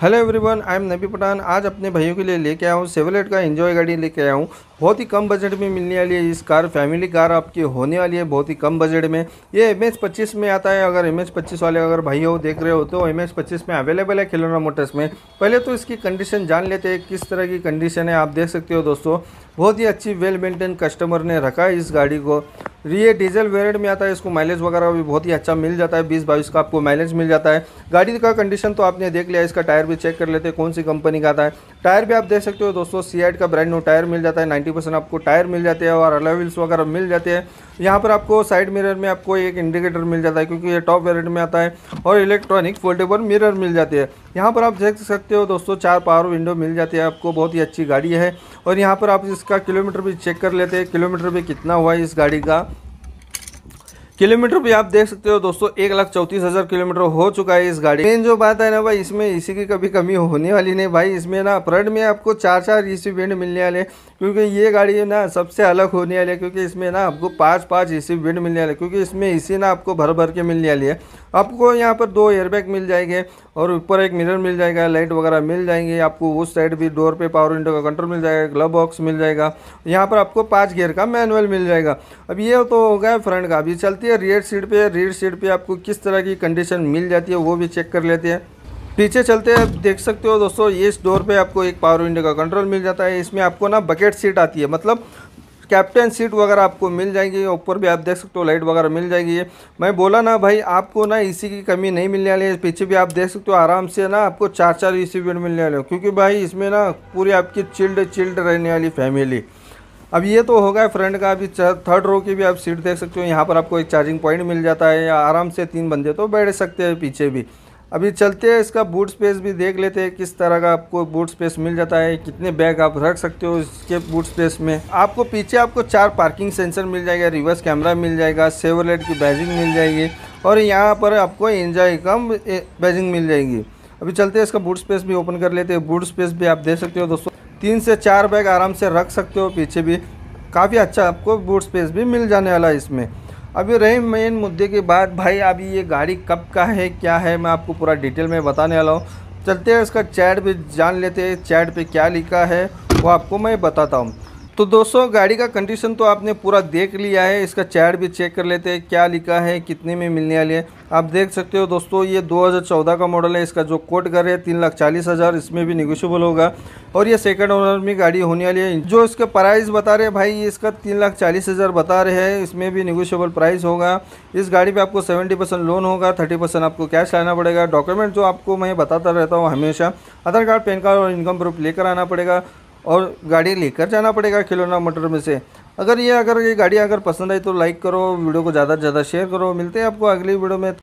hello everyone I am नबी पठान आज अपने भाइयों के लिए लेके आया हूँ सेवलेट का एंजॉय गाड़ी लेके आया हूँ बहुत ही कम बजट में मिलने वाली है इस कार फैमिली कार आपकी होने वाली है बहुत ही कम बजट में ये एम एच पच्चीस में आता है अगर एम एच पच्चीस वाले अगर भाई हो देख रहे हो तो एम एच पच्चीस में अवेलेबल है खिलौना मोटर्स में पहले तो इसकी कंडीशन जान लेते हैं किस तरह की कंडीशन है आप देख सकते हो दोस्तों बहुत ही अच्छी वेल मेंटेन कस्टमर ने रखा है इस गाड़ी को ये डीजल वेरियंट में आता है इसको माइलेज वगैरह भी बहुत ही अच्छा मिल जाता है बीस बाईस का आपको माइलेज मिल जाता है गाड़ी का कंडीशन तो आपने देख लिया इसका टायर भी चेक कर लेते हैं कौन सी कंपनी का आता है टायर भी आप देख सकते हो दोस्तों सी का ब्रांड नो टायर मिल जाता है नाइन्टी आपको टायर मिल जाते हैं और अलाविल्स वगैरह मिल जाते हैं यहाँ पर आपको साइड मिरर में आपको एक इंडिकेटर मिल जाता है क्योंकि ये टॉप वेरियंट में आता है और इलेक्ट्रॉनिक फोल्डेबल मिरर मिल जाती है यहाँ पर आप देख सकते हो दोस्तों चार पावर विंडो मिल जाती है आपको बहुत ही अच्छी गाड़ी है और यहाँ पर आप इसका किलोमीटर भी चेक कर लेते हैं किलोमीटर भी कितना हुआ है इस गाड़ी का किलोमीटर भी आप देख सकते हो दोस्तों एक लाख चौतीस हज़ार किलोमीटर हो चुका है इस गाड़ी मेन जो बात है ना भाई इसमें इसी की कभी कमी होने वाली नहीं भाई इसमें ना फ्रंट में आपको चार चार e ए सी बेंड मिलने वाले क्योंकि ये गाड़ी ना सबसे अलग होने वाली है क्योंकि इसमें ना आपको पाँच पाँच ए सी विंड मिलने वाले क्योंकि इसमें ई e सी ना आपको भर भर के मिलने वाली है आपको यहाँ पर दो एयरबैग मिल जाएंगे और ऊपर एक मिरर मिल जाएगा लाइट वगैरह मिल जाएंगे आपको उस साइड भी डोर पे पावर विंडो का कंट्रोल मिल जाएगा ग्लब बॉक्स मिल जाएगा यहाँ पर आपको पाँच गियर का मैनुअल मिल जाएगा अब ये तो हो गया फ्रंट का अभी चलती जाती है रियर सीट पे रियर सीट पे आपको किस तरह की कंडीशन मिल जाती है वो भी चेक कर लेते हैं पीछे चलते हैं आप देख सकते हो दोस्तों इस डोर पे आपको एक पावर विंडो का कंट्रोल मिल जाता है इसमें आपको ना बकेट सीट आती है मतलब कैप्टन सीट वगैरह आपको मिल जाएंगी ऊपर भी आप देख सकते हो लाइट वगैरह मिल जाएगी मैं बोला ना भाई आपको ना इसी की कमी नहीं मिलने वाली है पीछे भी आप देख सकते हो आराम से ना आपको चार चार ए सी मिलने वाले हो क्योंकि भाई इसमें ना पूरी आपकी चिल्ड चिल्ड रहने वाली फैमिली अब ये तो हो गया फ्रंट का अभी थर्ड रो की भी आप सीट देख सकते हो यहाँ पर आपको एक चार्जिंग पॉइंट मिल जाता है या आराम से तीन बंदे तो बैठ सकते हैं पीछे भी अभी चलते हैं इसका बूट स्पेस भी देख लेते हैं किस तरह का आपको बूट स्पेस मिल जाता है कितने बैग आप रख सकते हो इसके बूट स्पेस में आपको पीछे आपको चार पार्किंग सेंसर मिल जाएगा रिवर्स कैमरा मिल जाएगा सेवरलेट की बैजिंग मिल जाएगी और यहाँ पर आपको इंजॉय कम बैजिंग मिल जाएगी अभी चलते हैं इसका बूट स्पेस भी ओपन कर लेते हैं बूट स्पेस भी आप देख सकते हो दोस्तों तीन से चार बैग आराम से रख सकते हो पीछे भी काफ़ी अच्छा आपको बूट स्पेस भी मिल जाने वाला है इसमें अभी रही मेन मुद्दे की बात भाई अभी ये गाड़ी कब का है क्या है मैं आपको पूरा डिटेल में बताने वाला हूँ चलते हैं इसका चैट भी जान लेते हैं चैट पे क्या लिखा है वो आपको मैं बताता हूँ तो दोस्तों गाड़ी का कंडीशन तो आपने पूरा देख लिया है इसका चैट भी चेक कर लेते हैं क्या लिखा है कितने में मिलने वाली है आप देख सकते हो दोस्तों ये 2014 का मॉडल है इसका जो कोट घर है तीन लाख चालीस हज़ार इसमें भी निगोशियबल होगा और ये सेकंड ओनर में गाड़ी होने वाली है जो इसका प्राइस बता रहे हैं भाई इसका तीन लाख चालीस हज़ार बता रहे हैं इसमें भी निगोशियबल प्राइस होगा इस गाड़ी पर आपको सेवेंटी परसेंट लोन होगा थर्टी परसेंट आपको कैश लाना पड़ेगा डॉक्यूमेंट जो आपको मैं बताता रहता हूँ हमेशा आधार कार्ड पैन कार्ड और इनकम प्रूफ लेकर आना पड़ेगा और गाड़ी लेकर जाना पड़ेगा खिलौना मोटर में से अगर ये अगर ये गाड़ी अगर पसंद आई तो लाइक करो वीडियो को ज़्यादा से ज़्यादा शेयर करो मिलते हैं आपको अगली वीडियो में